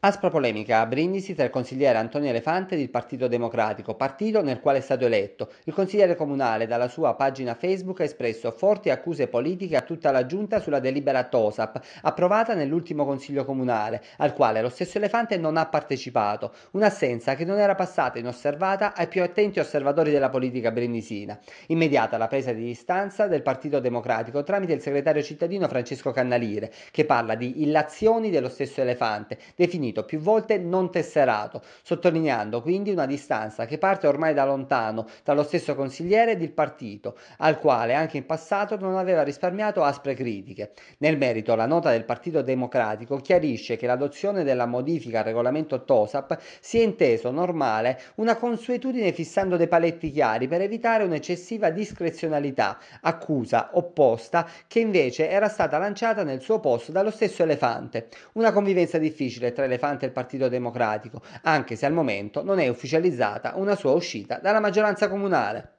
Aspra polemica a Brindisi tra il consigliere Antonio Elefante del Partito Democratico, partito nel quale è stato eletto. Il consigliere comunale dalla sua pagina Facebook ha espresso forti accuse politiche a tutta la giunta sulla delibera TOSAP, approvata nell'ultimo consiglio comunale, al quale lo stesso Elefante non ha partecipato, un'assenza che non era passata inosservata ai più attenti osservatori della politica brindisina. Immediata la presa di distanza del Partito Democratico tramite il segretario cittadino Francesco Cannalire, che parla di illazioni dello stesso Elefante, definito definito più volte non tesserato, sottolineando quindi una distanza che parte ormai da lontano dallo stesso consigliere ed il partito, al quale anche in passato non aveva risparmiato aspre critiche. Nel merito la nota del Partito Democratico chiarisce che l'adozione della modifica al regolamento TOSAP si è inteso normale una consuetudine fissando dei paletti chiari per evitare un'eccessiva discrezionalità, accusa opposta che invece era stata lanciata nel suo posto dallo stesso Elefante. Una convivenza difficile tra le l'elefante del Partito Democratico, anche se al momento non è ufficializzata una sua uscita dalla maggioranza comunale.